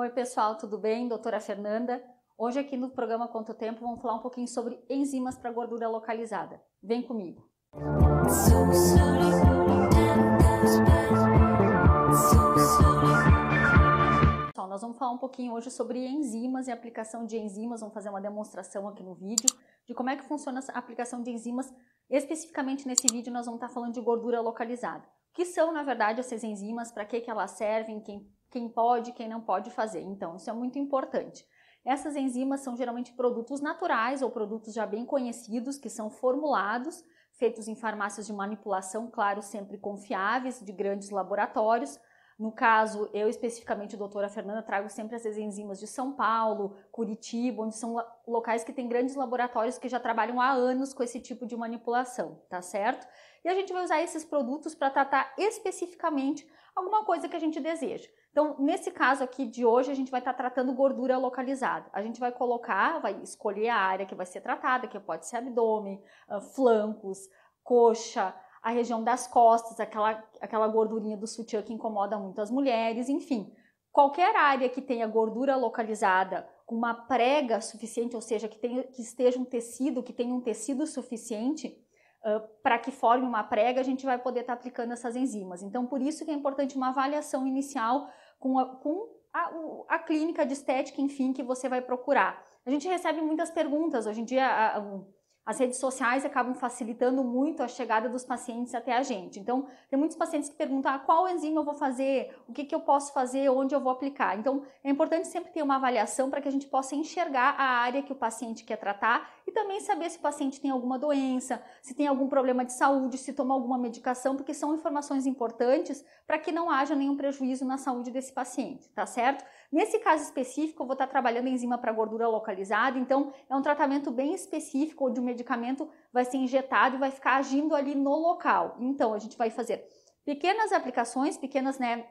Oi, pessoal, tudo bem? Doutora Fernanda. Hoje aqui no programa Quanto Tempo vamos falar um pouquinho sobre enzimas para gordura localizada. Vem comigo. Pessoal, nós vamos falar um pouquinho hoje sobre enzimas e aplicação de enzimas. Vamos fazer uma demonstração aqui no vídeo de como é que funciona a aplicação de enzimas. Especificamente nesse vídeo nós vamos estar falando de gordura localizada. O que são, na verdade, essas enzimas? Para que, que elas servem? Quem quem pode, quem não pode fazer. Então, isso é muito importante. Essas enzimas são geralmente produtos naturais ou produtos já bem conhecidos que são formulados, feitos em farmácias de manipulação, claro, sempre confiáveis, de grandes laboratórios. No caso, eu especificamente, doutora Fernanda, trago sempre essas enzimas de São Paulo, Curitiba, onde são locais que tem grandes laboratórios que já trabalham há anos com esse tipo de manipulação, tá certo? E a gente vai usar esses produtos para tratar especificamente alguma coisa que a gente deseja. Então, nesse caso aqui de hoje, a gente vai estar tá tratando gordura localizada. A gente vai colocar, vai escolher a área que vai ser tratada, que pode ser abdômen, ah, flancos, coxa, a região das costas, aquela, aquela gordurinha do sutiã que incomoda muito as mulheres, enfim. Qualquer área que tenha gordura localizada com uma prega suficiente, ou seja, que, tenha, que esteja um tecido, que tenha um tecido suficiente, Uh, ah, para que forme uma prega, a gente vai poder estar tá aplicando essas enzimas. Então, por isso que é importante uma avaliação inicial com, a, com a, a, clínica de estética, enfim, que você vai procurar. A gente recebe muitas perguntas hoje em dia. A, as redes sociais acabam facilitando muito a chegada dos pacientes até a gente. Então, tem muitos pacientes que perguntam ah, qual enzima eu vou fazer, o que, que eu posso fazer, onde eu vou aplicar. Então, é importante sempre ter uma avaliação para que a gente possa enxergar a área que o paciente quer tratar e também saber se o paciente tem alguma doença, se tem algum problema de saúde, se toma alguma medicação, porque são informações importantes para que não haja nenhum prejuízo na saúde desse paciente, tá certo? Nesse caso específico, eu vou estar trabalhando enzima para gordura localizada, então é um tratamento bem específico de o medicamento vai ser injetado e vai ficar agindo ali no local. Então, a gente vai fazer pequenas aplicações, pequenas, né,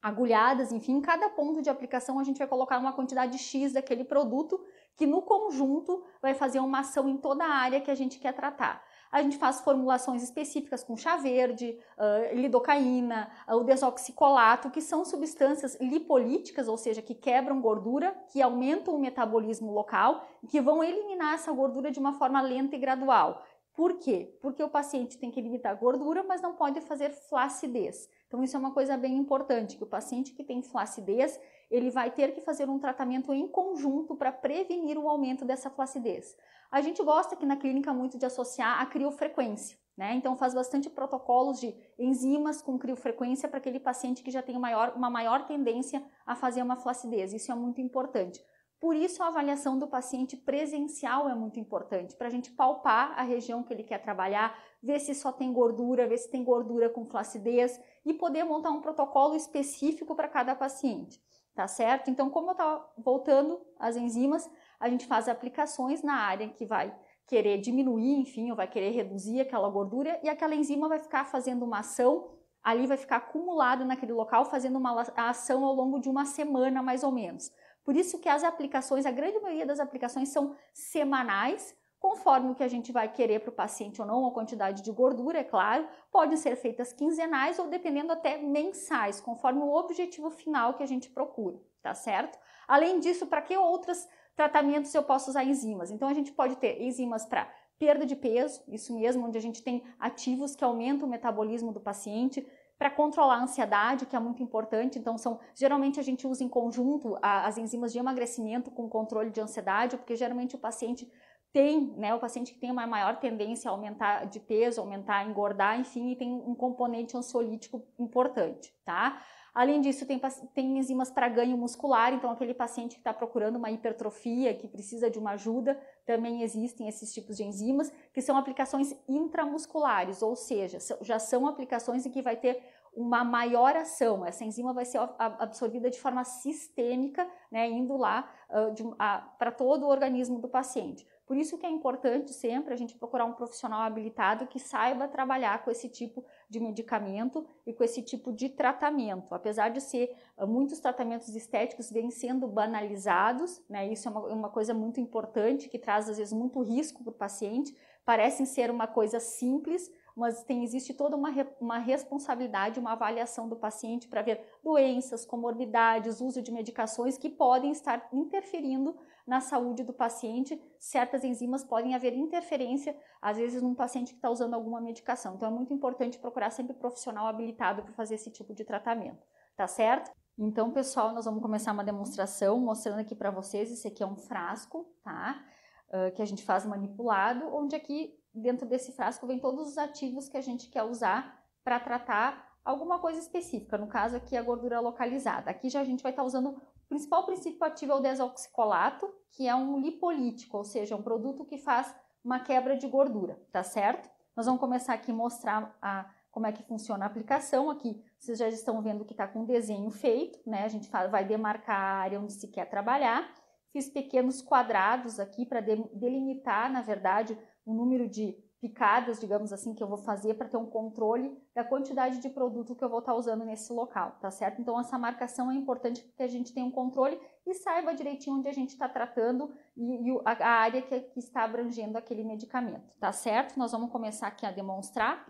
agulhadas, enfim, em cada ponto de aplicação a gente vai colocar uma quantidade X daquele produto que no conjunto vai fazer uma ação em toda a área que a gente quer tratar. A gente faz formulações específicas com chá verde, uh, lidocaína, uh, o desoxicolato, que são substâncias lipolíticas, ou seja, que quebram gordura, que aumentam o metabolismo local e que vão eliminar essa gordura de uma forma lenta e gradual. Por quê? Porque o paciente tem que limitar a gordura, mas não pode fazer flacidez. Então isso é uma coisa bem importante, que o paciente que tem flacidez, ele vai ter que fazer um tratamento em conjunto para prevenir o aumento dessa flacidez. A gente gosta aqui na clínica muito de associar a criofrequência. Né? Então faz bastante protocolos de enzimas com criofrequência para aquele paciente que já tem maior, uma maior tendência a fazer uma flacidez. Isso é muito importante. Por isso, a avaliação do paciente presencial é muito importante, para a gente palpar a região que ele quer trabalhar, ver se só tem gordura, ver se tem gordura com flacidez e poder montar um protocolo específico para cada paciente, tá certo? Então, como eu estava voltando às enzimas, a gente faz aplicações na área que vai querer diminuir, enfim, ou vai querer reduzir aquela gordura e aquela enzima vai ficar fazendo uma ação ali vai ficar acumulado naquele local, fazendo uma ação ao longo de uma semana mais ou menos. Por isso que as aplicações, a grande maioria das aplicações são semanais, conforme o que a gente vai querer para o paciente ou não, a quantidade de gordura, é claro, podem ser feitas quinzenais ou dependendo até mensais, conforme o objetivo final que a gente procura, tá certo? Além disso, para que outros tratamentos eu posso usar enzimas? Então a gente pode ter enzimas para perda de peso, isso mesmo, onde a gente tem ativos que aumentam o metabolismo do paciente, para controlar a ansiedade, que é muito importante. Então, são geralmente a gente usa em conjunto a, as enzimas de emagrecimento com controle de ansiedade, porque geralmente o paciente tem, né, o paciente que tem uma maior tendência a aumentar de peso, aumentar, engordar, enfim, e tem um componente ansiolítico importante, tá? Além disso, tem, tem enzimas para ganho muscular, então aquele paciente que está procurando uma hipertrofia, que precisa de uma ajuda, também existem esses tipos de enzimas, que são aplicações intramusculares, ou seja, já são aplicações em que vai ter uma maior ação. Essa enzima vai ser absorvida de forma sistêmica, né, indo lá uh, para todo o organismo do paciente. Por isso que é importante sempre a gente procurar um profissional habilitado que saiba trabalhar com esse tipo de medicamento e com esse tipo de tratamento. Apesar de ser ah, muitos tratamentos estéticos vêm sendo banalizados, né? Isso é uma, uma coisa muito importante que traz às vezes muito risco para o paciente. Parecem ser uma coisa simples, mas tem, existe toda uma, uma responsabilidade, uma avaliação do paciente para ver doenças, comorbidades, uso de medicações que podem estar interferindo na saúde do paciente, certas enzimas podem haver interferência, às vezes, num paciente que está usando alguma medicação. Então, é muito importante procurar sempre profissional habilitado para fazer esse tipo de tratamento, tá certo? Então, pessoal, nós vamos começar uma demonstração mostrando aqui para vocês. Esse aqui é um frasco, tá? Uh, que a gente faz manipulado, onde aqui dentro desse frasco vem todos os ativos que a gente quer usar para tratar alguma coisa específica. No caso aqui, a gordura localizada. Aqui já a gente vai estar tá usando o principal princípio ativo é o desoxicolato, que é um lipolítico, ou seja, um produto que faz uma quebra de gordura, tá certo? Nós vamos começar aqui a mostrar a, como é que funciona a aplicação. Aqui vocês já estão vendo que está com o desenho feito, né? A gente vai demarcar a área onde se quer trabalhar. Fiz pequenos quadrados aqui para delimitar, na verdade, o número de picadas, digamos assim, que eu vou fazer para ter um controle da quantidade de produto que eu vou estar tá usando nesse local, tá certo? Então essa marcação é importante porque a gente tenha um controle e saiba direitinho onde a gente está tratando e, e, a, área que, que está abrangendo aquele medicamento, tá certo? Nós vamos começar aqui a demonstrar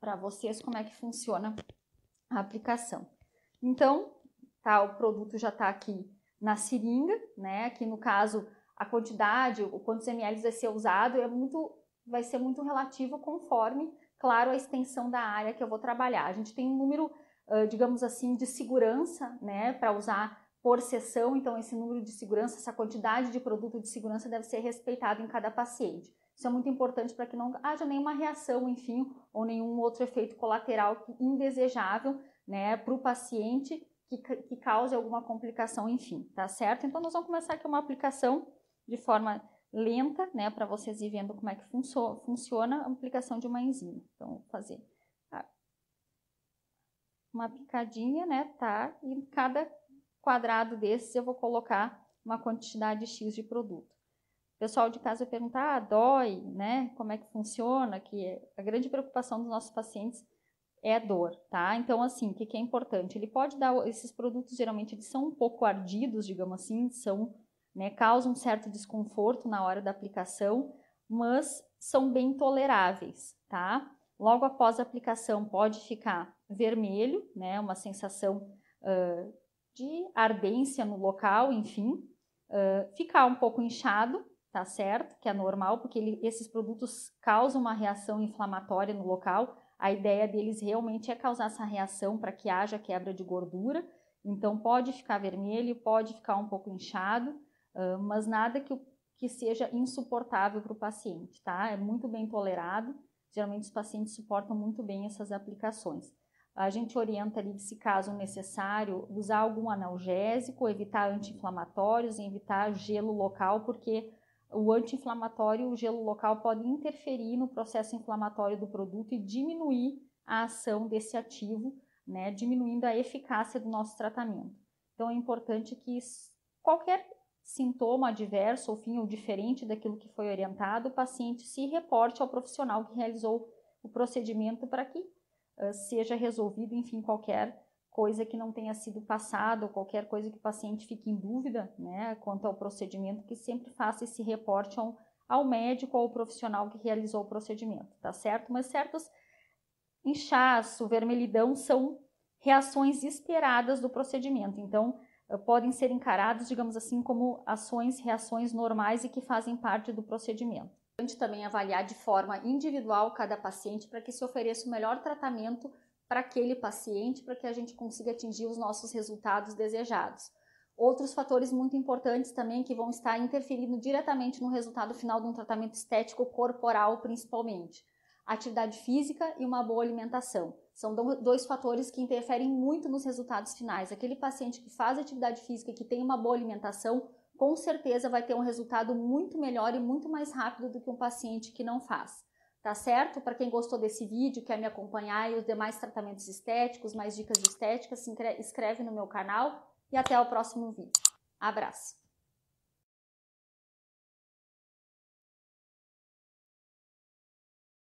para vocês como é que funciona a aplicação. Então, tá, o produto já está aqui na seringa, né? Aqui no caso a quantidade, o quantos ml vai ser usado é muito vai ser muito relativo conforme, claro, a extensão da área que eu vou trabalhar. A gente tem um número, digamos assim, de segurança, né, para usar por sessão, então esse número de segurança, essa quantidade de produto de segurança deve ser respeitado em cada paciente. Isso é muito importante para que não haja nenhuma reação, enfim, ou nenhum outro efeito colateral indesejável, né, para o paciente que, que cause alguma complicação, enfim, tá certo? Então nós vamos começar aqui uma aplicação de forma lenta, né, para vocês ir vendo como é que funso, funciona a aplicação de uma enzima. Então, vou fazer uma picadinha, né, tá? E cada quadrado desses eu vou colocar uma quantidade X de produto. O pessoal de casa vai perguntar, ah, dói, né? Como é que funciona? Que é, a grande preocupação dos nossos pacientes é a dor, tá? Então, assim, o que, que é importante? Ele pode dar, esses produtos geralmente eles são um pouco ardidos, digamos assim, são né? Causa um certo desconforto na hora da aplicação, mas são bem toleráveis, tá? Logo após a aplicação pode ficar vermelho, né? Uma sensação uh, de ardência no local, enfim, uh, ficar um pouco inchado, tá certo? Que é normal, porque ele, esses produtos causam uma reação inflamatória no local. A ideia deles realmente é causar essa reação para que haja quebra de gordura. Então pode ficar vermelho, pode ficar um pouco inchado, ah, mas nada que, que seja insuportável para o paciente, tá? É muito bem tolerado, geralmente os pacientes suportam muito bem essas aplicações. A gente orienta ali, se caso necessário, usar algum analgésico, evitar anti-inflamatórios, evitar gelo local, porque o anti-inflamatório, o gelo local pode interferir no processo inflamatório do produto e diminuir a ação desse ativo, né, diminuindo a eficácia do nosso tratamento. Então é importante que qualquer sintoma adverso ou fim ou diferente daquilo que foi orientado, o paciente se reporte ao profissional que realizou o procedimento para que uh, seja resolvido, enfim, qualquer coisa que não tenha sido passada ou qualquer coisa que o paciente fique em dúvida, né, quanto ao procedimento, que sempre faça esse reporte ao, ao médico ou ao profissional que realizou o procedimento, tá certo? Mas certos inchaço, vermelhidão são reações esperadas do procedimento. Então, podem ser encarados, digamos assim, como ações, reações normais e que fazem parte do procedimento. A é importante também avaliar de forma individual cada paciente para que se ofereça o melhor tratamento para aquele paciente, para que a gente consiga atingir os nossos resultados desejados. Outros fatores muito importantes também que vão estar interferindo diretamente no resultado final de um tratamento estético corporal, principalmente. Atividade física e uma boa alimentação. São dois fatores que interferem muito nos resultados finais. Aquele paciente que faz atividade física, que tem uma boa alimentação, com certeza vai ter um resultado muito melhor e muito mais rápido do que um paciente que não faz. Tá certo? Para quem gostou desse vídeo, quer me acompanhar e os demais tratamentos estéticos, mais dicas de estética, se inscreve no meu canal e até o próximo vídeo. Abraço!